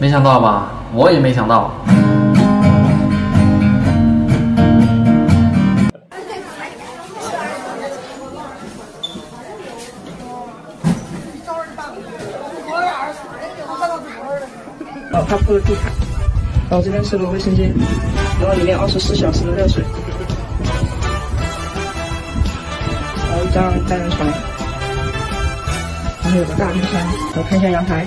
没想到吧？我也没想到。哦，它铺的地毯。然后这边是个卫生间，然后里面二十四小时的热水，然后一张单人床，然后有个大冰箱。我看一下阳台。